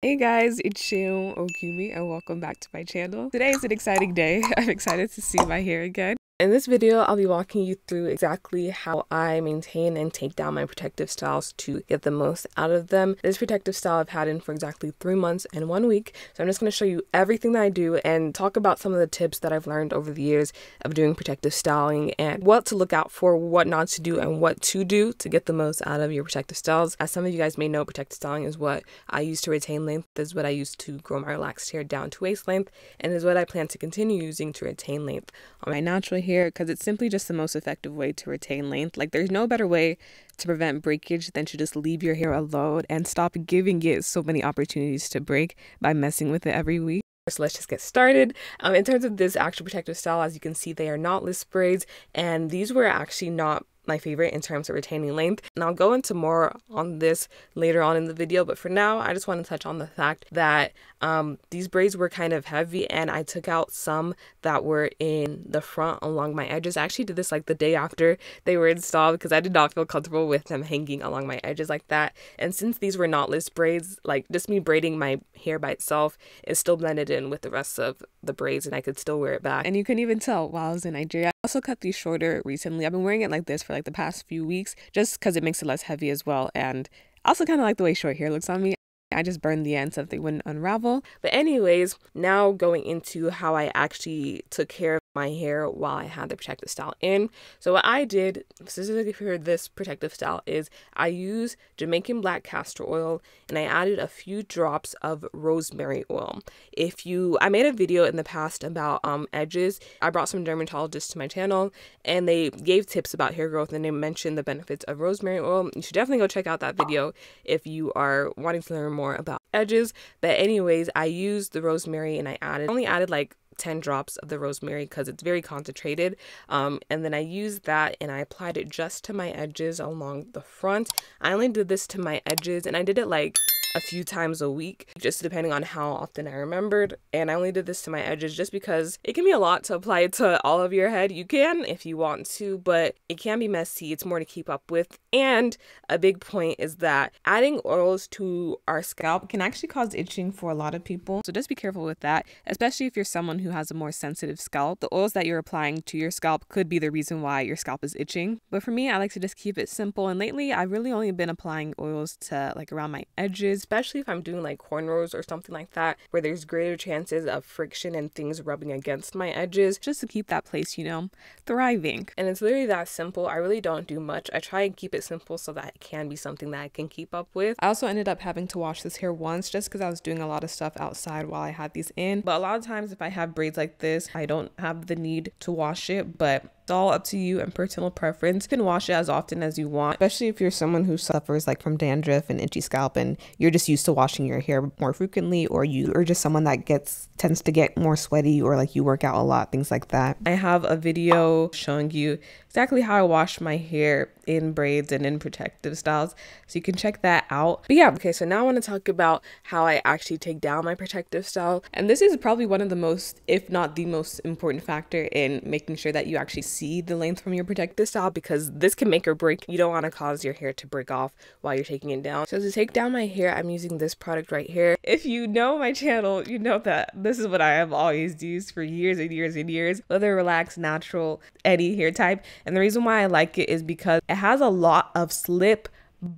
Hey guys, it's Shion Okumi and welcome back to my channel. Today is an exciting day. I'm excited to see my hair again. In this video, I'll be walking you through exactly how I maintain and take down my protective styles to get the most out of them. This protective style I've had in for exactly three months and one week, so I'm just going to show you everything that I do and talk about some of the tips that I've learned over the years of doing protective styling and what to look out for, what not to do, and what to do to get the most out of your protective styles. As some of you guys may know, protective styling is what I use to retain length, this is what I use to grow my relaxed hair down to waist length, and is what I plan to continue using to retain length on my natural hair here because it's simply just the most effective way to retain length. Like there's no better way to prevent breakage than to just leave your hair alone and stop giving it so many opportunities to break by messing with it every week. So let's just get started. Um, in terms of this actual protective style, as you can see, they are knotless braids, and these were actually not my favorite in terms of retaining length. And I'll go into more on this later on in the video, but for now, I just want to touch on the fact that um, these braids were kind of heavy and I took out some that were in the front along my edges. I actually did this like the day after they were installed because I did not feel comfortable with them hanging along my edges like that. And since these were knotless braids, like just me braiding my hair by itself, it still blended in with the rest of the braids and I could still wear it back. And you can even tell while I was in Nigeria. I also cut these shorter recently. I've been wearing it like this for like like the past few weeks just because it makes it less heavy as well. And also kind of like the way short hair looks on me. I just burned the end so that they wouldn't unravel. But, anyways, now going into how I actually took care of my hair while I had the protective style in. So, what I did specifically for this protective style is I used Jamaican black castor oil and I added a few drops of rosemary oil. If you, I made a video in the past about um, edges. I brought some dermatologists to my channel and they gave tips about hair growth and they mentioned the benefits of rosemary oil. You should definitely go check out that video if you are wanting to learn more about edges. But anyways, I used the rosemary and I added, only added like 10 drops of the rosemary because it's very concentrated. Um, and then I used that and I applied it just to my edges along the front. I only did this to my edges and I did it like a few times a week, just depending on how often I remembered. And I only did this to my edges just because it can be a lot to apply to all of your head. You can if you want to, but it can be messy. It's more to keep up with. And a big point is that adding oils to our scalp can actually cause itching for a lot of people. So just be careful with that, especially if you're someone who has a more sensitive scalp. The oils that you're applying to your scalp could be the reason why your scalp is itching. But for me, I like to just keep it simple. And lately, I've really only been applying oils to like around my edges especially if I'm doing like cornrows or something like that, where there's greater chances of friction and things rubbing against my edges, just to keep that place, you know, thriving. And it's literally that simple. I really don't do much. I try and keep it simple so that it can be something that I can keep up with. I also ended up having to wash this hair once just because I was doing a lot of stuff outside while I had these in. But a lot of times if I have braids like this, I don't have the need to wash it, but it's all up to you and personal preference. You can wash it as often as you want, especially if you're someone who suffers like from dandruff and itchy scalp and you're just used to washing your hair more frequently or you are just someone that gets tends to get more sweaty or like you work out a lot, things like that. I have a video showing you exactly how I wash my hair in braids and in protective styles. So you can check that out. But yeah, okay, so now I want to talk about how I actually take down my protective style. And this is probably one of the most, if not the most important factor in making sure that you actually see the length from your protective style because this can make or break. You don't want to cause your hair to break off while you're taking it down. So to take down my hair, I'm using this product right here. If you know my channel, you know that this is what I have always used for years and years and years. Leather Relaxed Natural any hair type. And the reason why I like it is because it has a lot of slip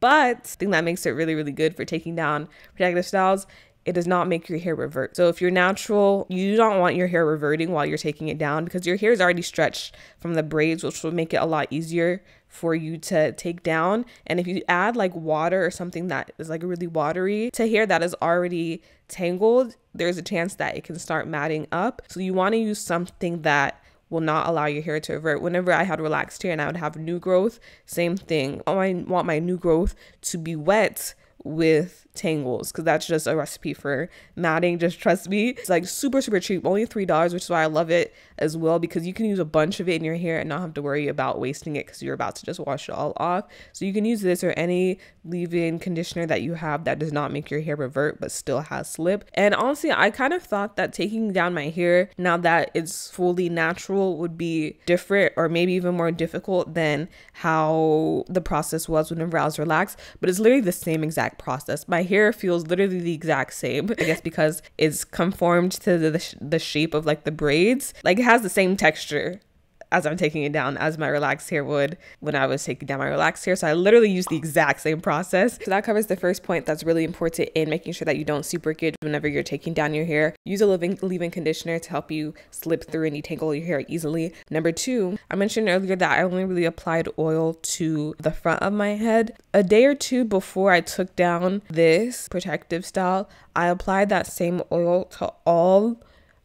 but I think that makes it really, really good for taking down protective styles it does not make your hair revert. So if you're natural, you don't want your hair reverting while you're taking it down because your hair is already stretched from the braids, which will make it a lot easier for you to take down. And if you add like water or something that is like really watery to hair that is already tangled, there's a chance that it can start matting up. So you want to use something that will not allow your hair to revert. Whenever I had relaxed hair and I would have new growth, same thing. I want my new growth to be wet with tangles because that's just a recipe for matting. Just trust me. It's like super, super cheap, only $3, which is why I love it as well because you can use a bunch of it in your hair and not have to worry about wasting it because you're about to just wash it all off. So you can use this or any leave in conditioner that you have that does not make your hair revert but still has slip. And honestly, I kind of thought that taking down my hair now that it's fully natural would be different or maybe even more difficult than how the process was whenever I was relaxed, but it's literally the same exact process. My hair feels literally the exact same. I guess because it's conformed to the, the, the shape of like the braids. Like it has the same texture as I'm taking it down as my relaxed hair would when I was taking down my relaxed hair. So I literally use the exact same process. So that covers the first point that's really important in making sure that you don't super good whenever you're taking down your hair. Use a leave-in conditioner to help you slip through and detangle your hair easily. Number two, I mentioned earlier that I only really applied oil to the front of my head. A day or two before I took down this protective style, I applied that same oil to all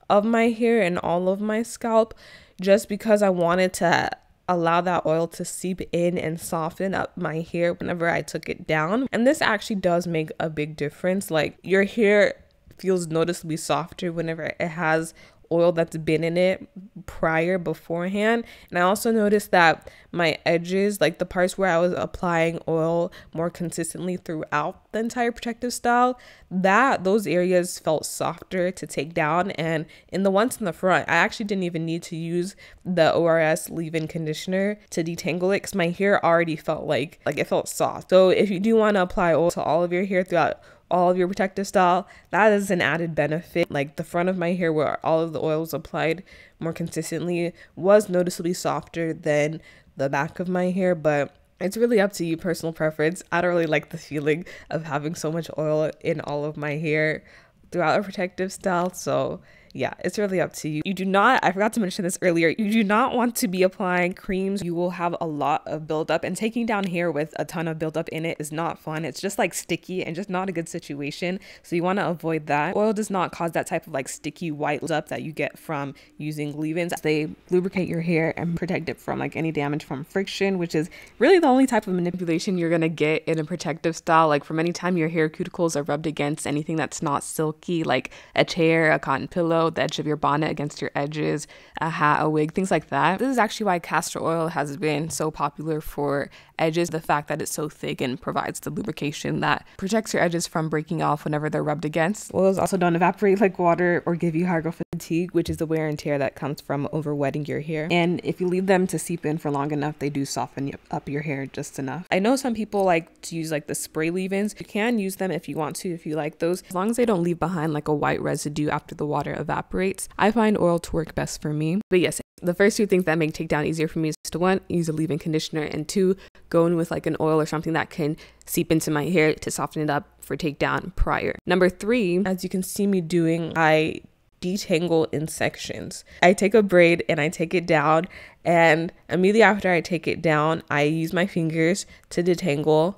of my hair and all of my scalp just because I wanted to allow that oil to seep in and soften up my hair whenever I took it down. And this actually does make a big difference. Like your hair feels noticeably softer whenever it has oil that's been in it prior beforehand. And I also noticed that my edges, like the parts where I was applying oil more consistently throughout the entire protective style, that those areas felt softer to take down. And in the ones in the front, I actually didn't even need to use the ORS leave-in conditioner to detangle it because my hair already felt like like it felt soft. So if you do want to apply oil to all of your hair throughout all of your protective style, that is an added benefit. Like the front of my hair where all of the oil was applied more consistently was noticeably softer than the back of my hair, but it's really up to you personal preference. I don't really like the feeling of having so much oil in all of my hair throughout a protective style, so yeah, it's really up to you. You do not, I forgot to mention this earlier, you do not want to be applying creams. You will have a lot of buildup and taking down hair with a ton of buildup in it is not fun. It's just like sticky and just not a good situation. So you want to avoid that. Oil does not cause that type of like sticky white up that you get from using leave-ins. They lubricate your hair and protect it from like any damage from friction, which is really the only type of manipulation you're going to get in a protective style. Like from any time your hair cuticles are rubbed against anything that's not silky, like a chair, a cotton pillow, pillow, the edge of your bonnet against your edges, a hat, a wig, things like that. This is actually why castor oil has been so popular for edges. The fact that it's so thick and provides the lubrication that protects your edges from breaking off whenever they're rubbed against. Oils also don't evaporate like water or give you hydro fatigue, which is the wear and tear that comes from over wetting your hair. And if you leave them to seep in for long enough, they do soften up your hair just enough. I know some people like to use like the spray leave-ins. You can use them if you want to, if you like those, as long as they don't leave behind like a white residue after the water evaporates evaporates. I find oil to work best for me. But yes, the first two things that make takedown easier for me is to one, use a leave-in conditioner, and two, go in with like an oil or something that can seep into my hair to soften it up for takedown prior. Number three, as you can see me doing, I detangle in sections. I take a braid and I take it down, and immediately after I take it down, I use my fingers to detangle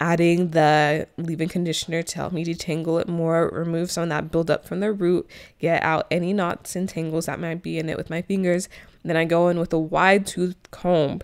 Adding the leave-in conditioner to help me detangle it more, remove some of that buildup from the root, get out any knots and tangles that might be in it with my fingers. Then I go in with a wide tooth comb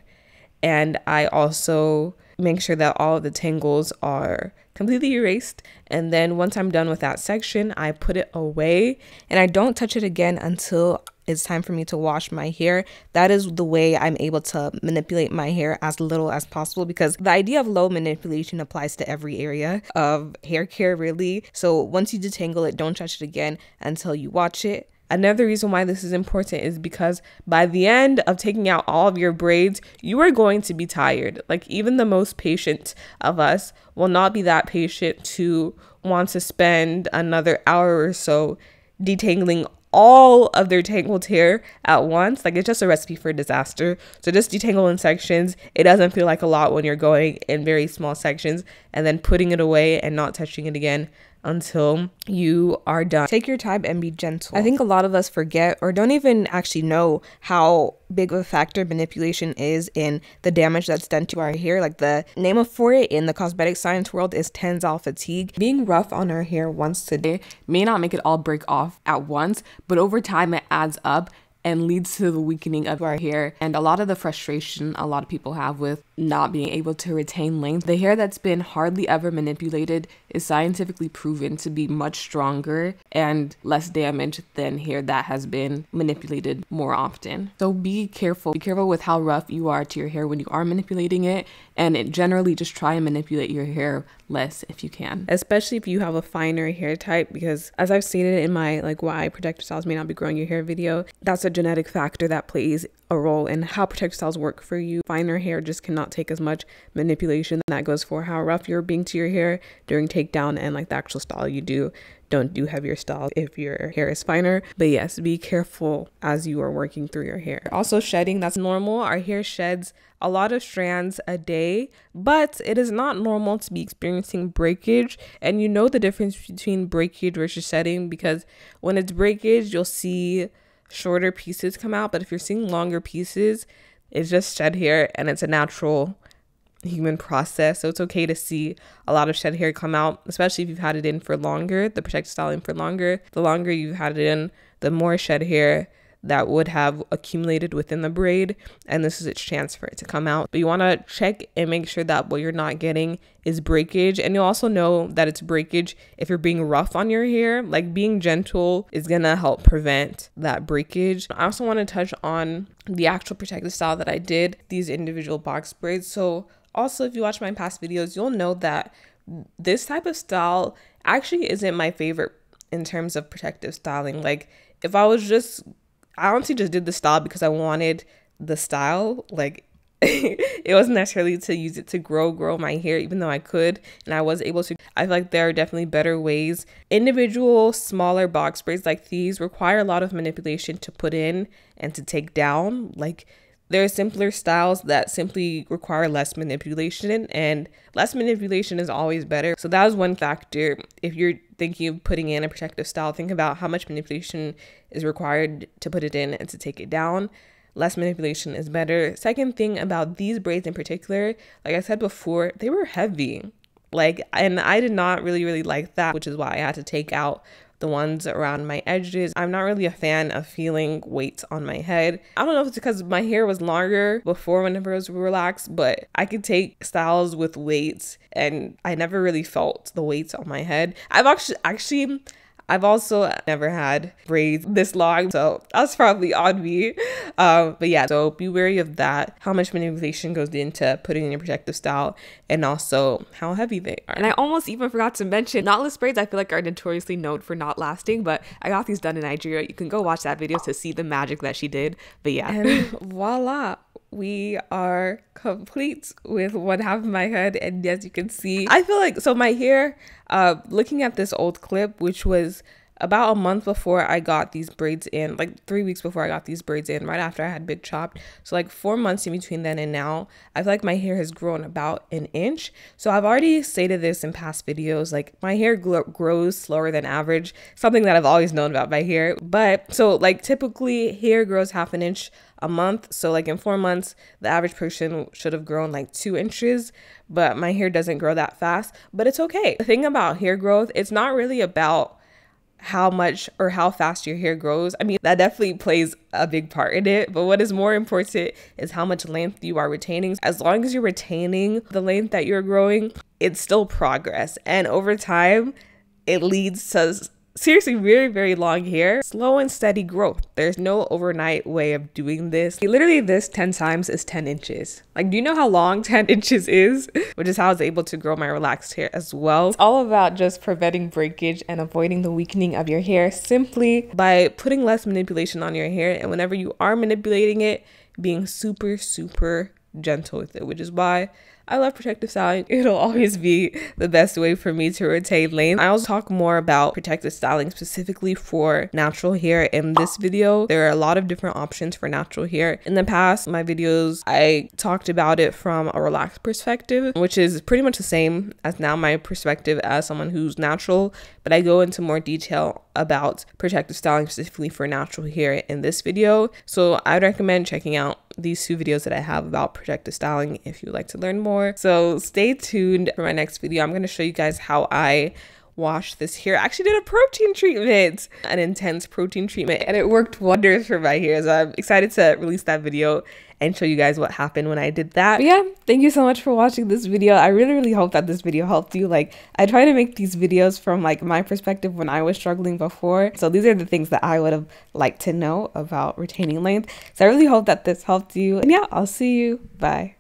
and I also make sure that all the tangles are completely erased. And then once I'm done with that section, I put it away and I don't touch it again until it's time for me to wash my hair. That is the way I'm able to manipulate my hair as little as possible because the idea of low manipulation applies to every area of hair care, really. So once you detangle it, don't touch it again until you watch it. Another reason why this is important is because by the end of taking out all of your braids, you are going to be tired. Like, even the most patient of us will not be that patient to want to spend another hour or so detangling all of their tangled hair at once. Like it's just a recipe for disaster. So just detangle in sections. It doesn't feel like a lot when you're going in very small sections and then putting it away and not touching it again until you are done. Take your time and be gentle. I think a lot of us forget or don't even actually know how big of a factor manipulation is in the damage that's done to our hair. Like the name of for it in the cosmetic science world is tensile fatigue. Being rough on our hair once today may not make it all break off at once, but over time it adds up and leads to the weakening of our hair and a lot of the frustration a lot of people have with not being able to retain length. The hair that's been hardly ever manipulated is scientifically proven to be much stronger and less damaged than hair that has been manipulated more often. So be careful. Be careful with how rough you are to your hair when you are manipulating it and it generally just try and manipulate your hair less if you can. Especially if you have a finer hair type because as I've stated in my like why protective styles may not be growing your hair video, that's a genetic factor that plays a role in how protective styles work for you. Finer hair just cannot take as much manipulation. That goes for how rough you're being to your hair during takedown and like the actual style you do. Don't do heavier styles if your hair is finer. But yes, be careful as you are working through your hair. Also shedding, that's normal. Our hair sheds a lot of strands a day, but it is not normal to be experiencing breakage. And you know the difference between breakage versus shedding because when it's breakage, you'll see shorter pieces come out, but if you're seeing longer pieces, it's just shed hair and it's a natural human process. So it's okay to see a lot of shed hair come out, especially if you've had it in for longer, the protective style in for longer. The longer you've had it in, the more shed hair that would have accumulated within the braid and this is its chance for it to come out. But you want to check and make sure that what you're not getting is breakage and you'll also know that it's breakage if you're being rough on your hair. Like being gentle is going to help prevent that breakage. I also want to touch on the actual protective style that I did, these individual box braids. So also if you watch my past videos, you'll know that this type of style actually isn't my favorite in terms of protective styling. Like if I was just I honestly just did the style because I wanted the style. Like it wasn't necessarily to use it to grow grow my hair even though i could and i was able to i feel like there are definitely better ways individual smaller box braids like these require a lot of manipulation to put in and to take down like there are simpler styles that simply require less manipulation, and less manipulation is always better. So that was one factor. If you're thinking of putting in a protective style, think about how much manipulation is required to put it in and to take it down. Less manipulation is better. Second thing about these braids in particular, like I said before, they were heavy. Like, and I did not really, really like that, which is why I had to take out the ones around my edges. I'm not really a fan of feeling weights on my head. I don't know if it's because my hair was longer before whenever it was relaxed, but I could take styles with weights and I never really felt the weights on my head. I've actually actually I've also never had braids this long, so that's probably on me. Um, but yeah, so be wary of that, how much manipulation goes into putting in your protective style, and also how heavy they are. And I almost even forgot to mention knotless braids, I feel like are notoriously known for not lasting, but I got these done in Nigeria. You can go watch that video to see the magic that she did. But yeah. And voila we are complete with one half of my head. And as you can see, I feel like so my hair, uh, looking at this old clip, which was about a month before I got these braids in, like three weeks before I got these braids in, right after I had Big Chopped. So, like four months in between then and now, I feel like my hair has grown about an inch. So, I've already stated this in past videos like, my hair grows slower than average, something that I've always known about my hair. But so, like, typically hair grows half an inch a month. So, like, in four months, the average person should have grown like two inches, but my hair doesn't grow that fast. But it's okay. The thing about hair growth, it's not really about how much or how fast your hair grows. I mean, that definitely plays a big part in it, but what is more important is how much length you are retaining. As long as you're retaining the length that you're growing, it's still progress. And over time, it leads to seriously very very long hair slow and steady growth there's no overnight way of doing this literally this 10 times is 10 inches like do you know how long 10 inches is which is how i was able to grow my relaxed hair as well it's all about just preventing breakage and avoiding the weakening of your hair simply by putting less manipulation on your hair and whenever you are manipulating it being super super gentle with it, which is why I love protective styling. It'll always be the best way for me to retain length. I'll talk more about protective styling specifically for natural hair in this video. There are a lot of different options for natural hair. In the past, my videos, I talked about it from a relaxed perspective, which is pretty much the same as now my perspective as someone who's natural, but I go into more detail about protective styling specifically for natural hair in this video. So I'd recommend checking out these two videos that I have about projective styling if you'd like to learn more. So stay tuned for my next video. I'm going to show you guys how I wash this hair. I actually did a protein treatment, an intense protein treatment, and it worked wonders for my hair. So I'm excited to release that video and show you guys what happened when I did that. But yeah, thank you so much for watching this video. I really, really hope that this video helped you. Like, I try to make these videos from like my perspective when I was struggling before. So these are the things that I would have liked to know about retaining length. So I really hope that this helped you. And yeah, I'll see you. Bye.